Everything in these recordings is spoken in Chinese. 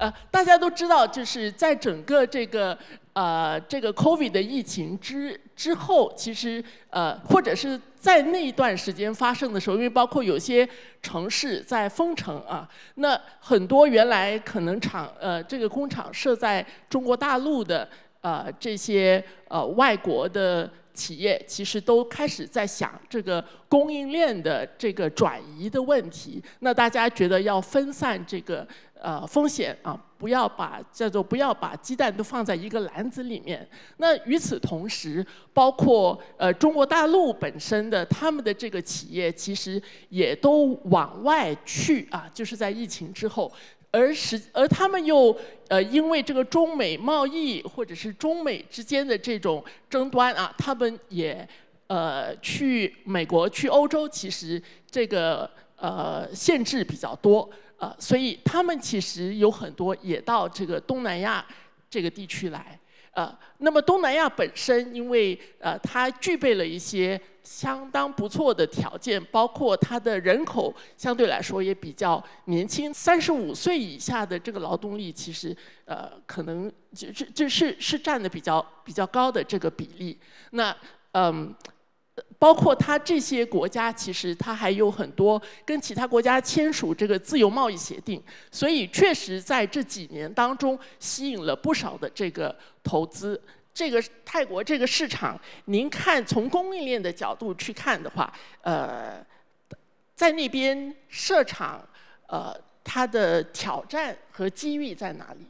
呃，大家都知道，就是在整个这个呃这个 Covid 的疫情之之后，其实呃，或者是在那一段时间发生的时候，因为包括有些城市在封城啊，那很多原来可能厂呃这个工厂设在中国大陆的呃这些呃外国的企业，其实都开始在想这个供应链的这个转移的问题。那大家觉得要分散这个。呃，风险啊，不要把叫做不要把鸡蛋都放在一个篮子里面。那与此同时，包括呃中国大陆本身的他们的这个企业，其实也都往外去啊，就是在疫情之后，而实而他们又呃因为这个中美贸易或者是中美之间的这种争端啊，他们也呃去美国去欧洲，其实这个呃限制比较多。呃，所以他们其实有很多也到这个东南亚这个地区来，呃，那么东南亚本身因为呃，它具备了一些相当不错的条件，包括它的人口相对来说也比较年轻，三十五岁以下的这个劳动力其实呃，可能就这这是是占的比较比较高的这个比例。那嗯。包括它这些国家，其实它还有很多跟其他国家签署这个自由贸易协定，所以确实在这几年当中吸引了不少的这个投资。这个泰国这个市场，您看从供应链的角度去看的话，呃，在那边设厂，呃，它的挑战和机遇在哪里？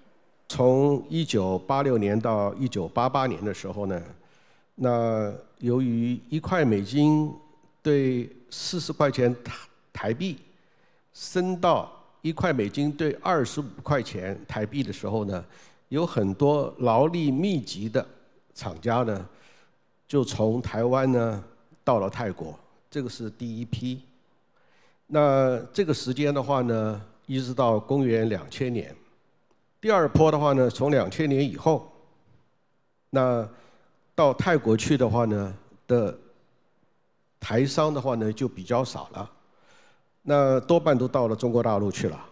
从一九八六年到一九八八年的时候呢，那。由于一块美金对四十块钱台台币升到一块美金对二十五块钱台币的时候呢，有很多劳力密集的厂家呢，就从台湾呢到了泰国，这个是第一批。那这个时间的话呢，一直到公元两千年。第二波的话呢，从两千年以后，那。到泰国去的话呢的台商的话呢就比较少了，那多半都到了中国大陆去了。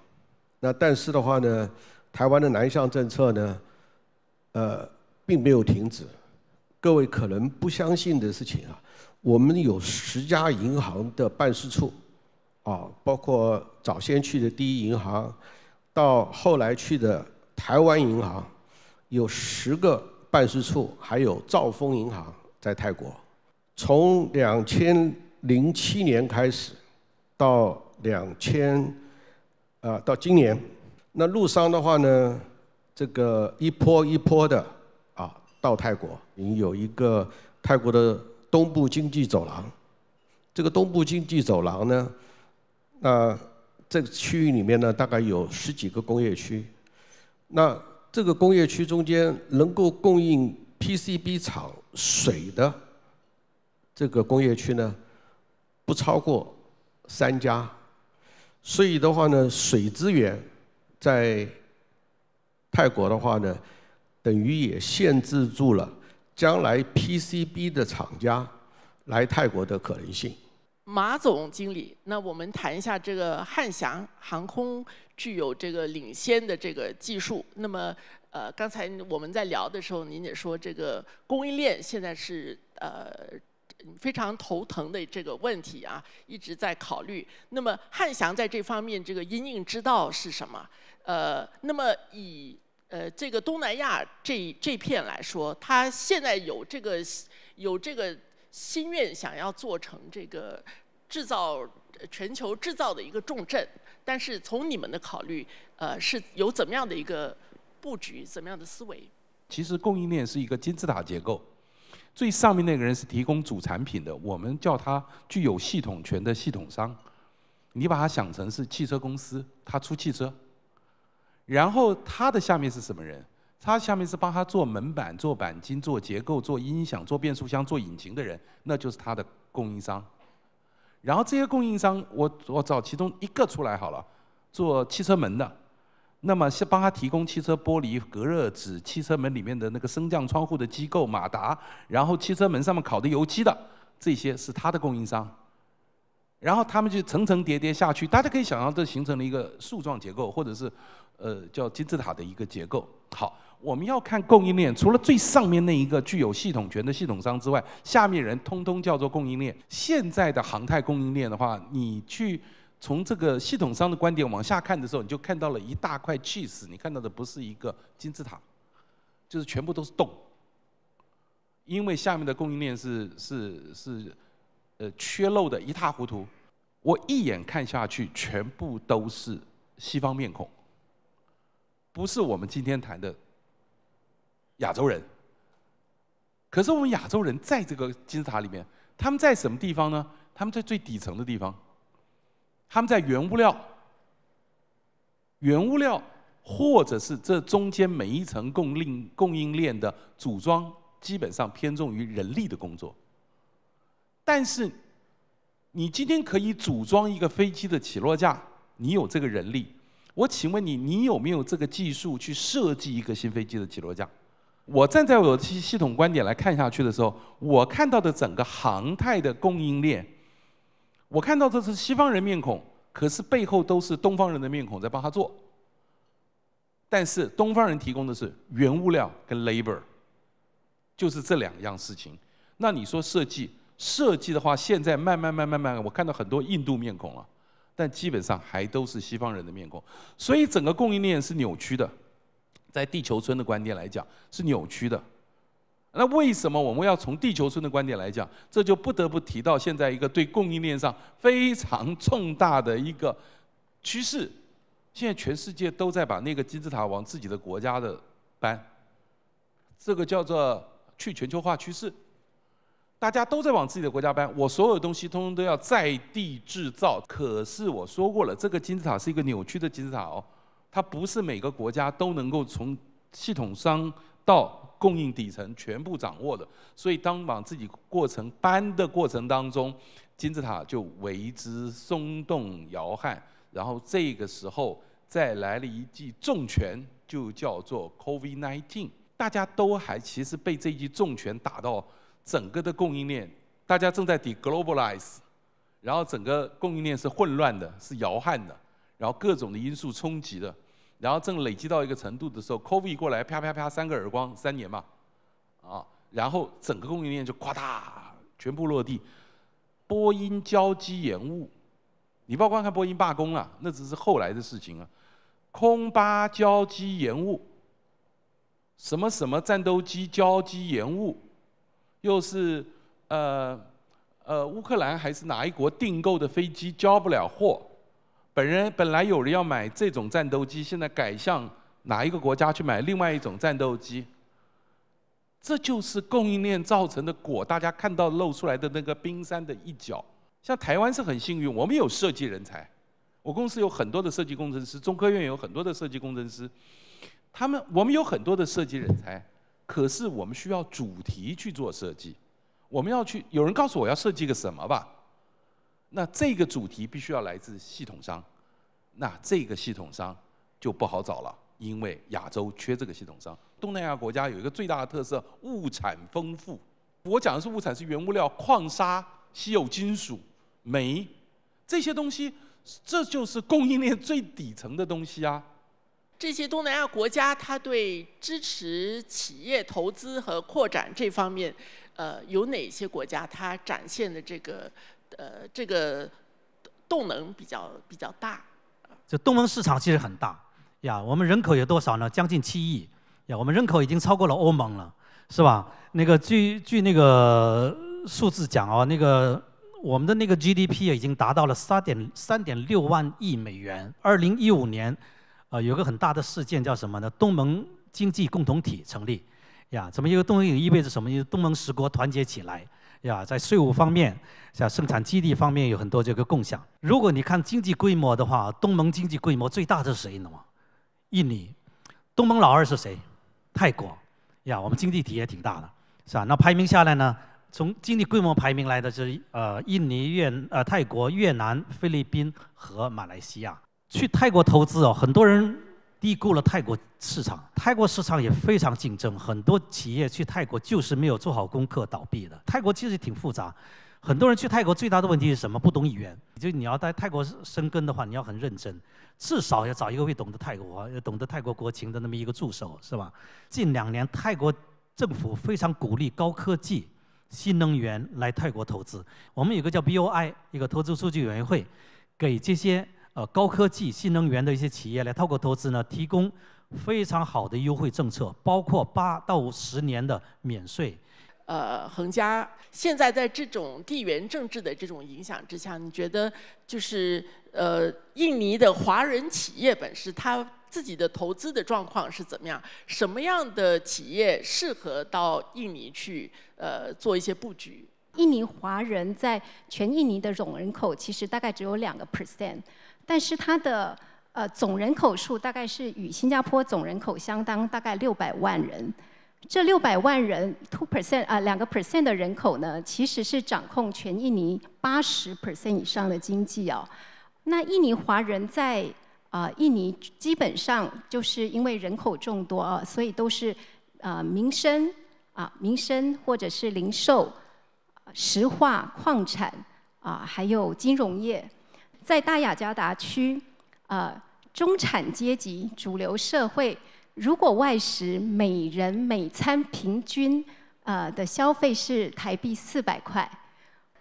那但是的话呢，台湾的南向政策呢，呃，并没有停止。各位可能不相信的事情啊，我们有十家银行的办事处，啊，包括早先去的第一银行，到后来去的台湾银行，有十个。办事处还有兆丰银行在泰国，从两千零七年开始，到两千，啊，到今年，那陆上的话呢，这个一波一波的啊，到泰国，已有一个泰国的东部经济走廊，这个东部经济走廊呢，那这个区域里面呢，大概有十几个工业区，那。这个工业区中间能够供应 PCB 厂水的，这个工业区呢，不超过三家，所以的话呢，水资源在泰国的话呢，等于也限制住了将来 PCB 的厂家来泰国的可能性。马总经理，那我们谈一下这个汉翔航空具有这个领先的这个技术。那么，呃，刚才我们在聊的时候，您也说这个供应链现在是呃非常头疼的这个问题啊，一直在考虑。那么汉翔在这方面这个因应之道是什么？呃，那么以呃这个东南亚这这片来说，它现在有这个有这个。心愿想要做成这个制造全球制造的一个重镇，但是从你们的考虑，呃，是有怎么样的一个布局，怎么样的思维？其实供应链是一个金字塔结构，最上面那个人是提供主产品的，我们叫他具有系统权的系统商。你把它想成是汽车公司，他出汽车，然后他的下面是什么人？他下面是帮他做门板、做钣金、做结构、做音响、做变速箱、做引擎的人，那就是他的供应商。然后这些供应商，我我找其中一个出来好了，做汽车门的，那么是帮他提供汽车玻璃隔热纸、汽车门里面的那个升降窗户的机构、马达，然后汽车门上面烤的油漆的，这些是他的供应商。然后他们就层层叠叠下去，大家可以想象，这形成了一个树状结构，或者是，呃，叫金字塔的一个结构。好。我们要看供应链，除了最上面那一个具有系统权的系统商之外，下面人通通叫做供应链。现在的航太供应链的话，你去从这个系统商的观点往下看的时候，你就看到了一大块气势，你看到的不是一个金字塔，就是全部都是洞。因为下面的供应链是是是，呃，缺漏的一塌糊涂。我一眼看下去，全部都是西方面孔，不是我们今天谈的。亚洲人，可是我们亚洲人在这个金字塔里面，他们在什么地方呢？他们在最底层的地方，他们在原物料、原物料或者是这中间每一层供应供应链的组装，基本上偏重于人力的工作。但是，你今天可以组装一个飞机的起落架，你有这个人力，我请问你，你有没有这个技术去设计一个新飞机的起落架？我站在我的系系统观点来看下去的时候，我看到的整个航太的供应链，我看到这是西方人面孔，可是背后都是东方人的面孔在帮他做。但是东方人提供的是原物料跟 labor，就是这两样事情。那你说设计设计的话，现在慢慢慢慢慢，我看到很多印度面孔了，但基本上还都是西方人的面孔，所以整个供应链是扭曲的。在地球村的观点来讲是扭曲的，那为什么我们要从地球村的观点来讲？这就不得不提到现在一个对供应链上非常重大的一个趋势，现在全世界都在把那个金字塔往自己的国家的搬，这个叫做去全球化趋势，大家都在往自己的国家搬，我所有东西通通都要在地制造。可是我说过了，这个金字塔是一个扭曲的金字塔哦。它不是每个国家都能够从系统商到供应底层全部掌握的，所以当往自己过程搬的过程当中，金字塔就为之松动摇撼，然后这个时候再来了一记重拳，就叫做 COVID-19，大家都还其实被这一记重拳打到整个的供应链，大家正在 deglobalize，然后整个供应链是混乱的，是摇撼的。然后各种的因素冲击的，然后正累积到一个程度的时候，COVID 过来啪啪啪三个耳光三年嘛，啊，然后整个供应链就咵嗒全部落地，波音交机延误，你不要光看波音罢工了，那只是后来的事情啊，空巴交机延误，什么什么战斗机交机延误，又是呃呃乌克兰还是哪一国订购的飞机交不了货。本人本来有人要买这种战斗机，现在改向哪一个国家去买另外一种战斗机？这就是供应链造成的果。大家看到露出来的那个冰山的一角。像台湾是很幸运，我们有设计人才，我公司有很多的设计工程师，中科院有很多的设计工程师，他们我们有很多的设计人才，可是我们需要主题去做设计，我们要去有人告诉我要设计个什么吧。那这个主题必须要来自系统商，那这个系统商就不好找了，因为亚洲缺这个系统商。东南亚国家有一个最大的特色，物产丰富。我讲的是物产，是原物料、矿砂、稀有金属、煤这些东西，这就是供应链最底层的东西啊。这些东南亚国家，它对支持企业投资和扩展这方面，呃，有哪些国家它展现的这个？呃，这个动能比较比较大。就东盟市场其实很大呀，我们人口有多少呢？将近七亿呀，我们人口已经超过了欧盟了，是吧？那个据据那个数字讲哦，那个我们的那个 GDP 已经达到了三点三点六万亿美元。二零一五年，啊，有个很大的事件叫什么呢？东盟经济共同体成立呀，怎么一个东盟意味着什么？就是东盟十国团结起来。呀，在税务方面，像生产基地方面有很多这个共享。如果你看经济规模的话，东盟经济规模最大的是谁呢？印尼。东盟老二是谁？泰国。呀，我们经济体也挺大的，是吧？那排名下来呢？从经济规模排名来的是呃，印尼、越呃、泰国、越南、菲律宾和马来西亚。去泰国投资哦，很多人。低估了泰国市场，泰国市场也非常竞争，很多企业去泰国就是没有做好功课倒闭的。泰国其实挺复杂，很多人去泰国最大的问题是什么？不懂语言。就你要在泰国生根的话，你要很认真，至少要找一个会懂得泰国、懂得泰国国情的那么一个助手，是吧？近两年泰国政府非常鼓励高科技、新能源来泰国投资，我们有个叫 b o i 一个投资数据委员会，给这些。呃，高科技、新能源的一些企业来透过投资呢，提供非常好的优惠政策，包括八到十年的免税。呃，恒佳，现在在这种地缘政治的这种影响之下，你觉得就是呃，印尼的华人企业本身，它自己的投资的状况是怎么样？什么样的企业适合到印尼去呃做一些布局？印尼华人在全印尼的总人口其实大概只有两个 percent，但是它的呃总人口数大概是与新加坡总人口相当，大概六百万人。这六百万人 two percent 啊两个 percent 的人口呢，其实是掌控全印尼八十 percent 以上的经济哦。那印尼华人在啊印尼基本上就是因为人口众多啊，所以都是啊民生啊民生或者是零售。石化、矿产啊，还有金融业，在大雅加达区，啊，中产阶级主流社会，如果外食每人每餐平均，呃的消费是台币四百块，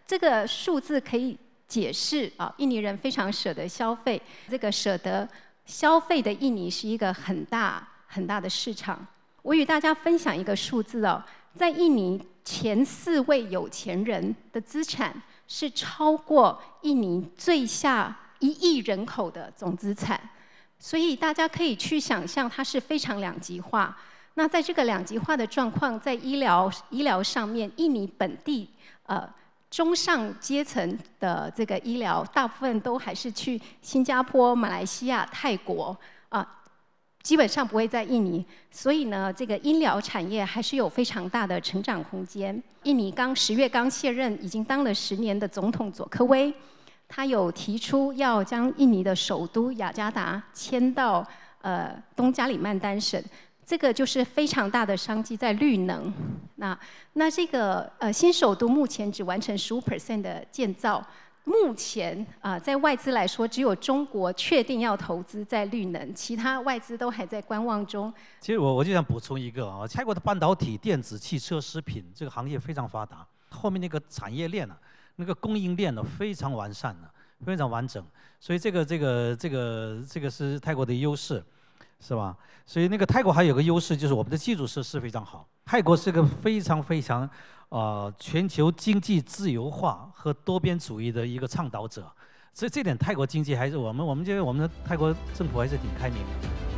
这个数字可以解释啊，印尼人非常舍得消费，这个舍得消费的印尼是一个很大很大的市场。我与大家分享一个数字哦。在印尼，前四位有钱人的资产是超过印尼最下一亿人口的总资产，所以大家可以去想象，它是非常两极化。那在这个两极化的状况，在医疗医疗上面，印尼本地呃中上阶层的这个医疗，大部分都还是去新加坡、马来西亚、泰国啊。基本上不会在印尼，所以呢，这个医疗产业还是有非常大的成长空间。印尼刚十月刚卸任，已经当了十年的总统佐科威，他有提出要将印尼的首都雅加达迁到呃东加里曼丹省，这个就是非常大的商机在绿能。那那这个呃新首都目前只完成十五 percent 的建造。目前啊，在外资来说，只有中国确定要投资在绿能，其他外资都还在观望中。其实我我就想补充一个啊，泰国的半导体、电子、汽车、食品这个行业非常发达，后面那个产业链呢，那个供应链呢非常完善呢，非常完整。所以这个这个这个这个是泰国的优势，是吧？所以那个泰国还有个优势就是我们的基础设施非常好。泰国是个非常非常，呃，全球经济自由化和多边主义的一个倡导者，所以这点泰国经济还是我们，我们觉得我们的泰国政府还是挺开明的。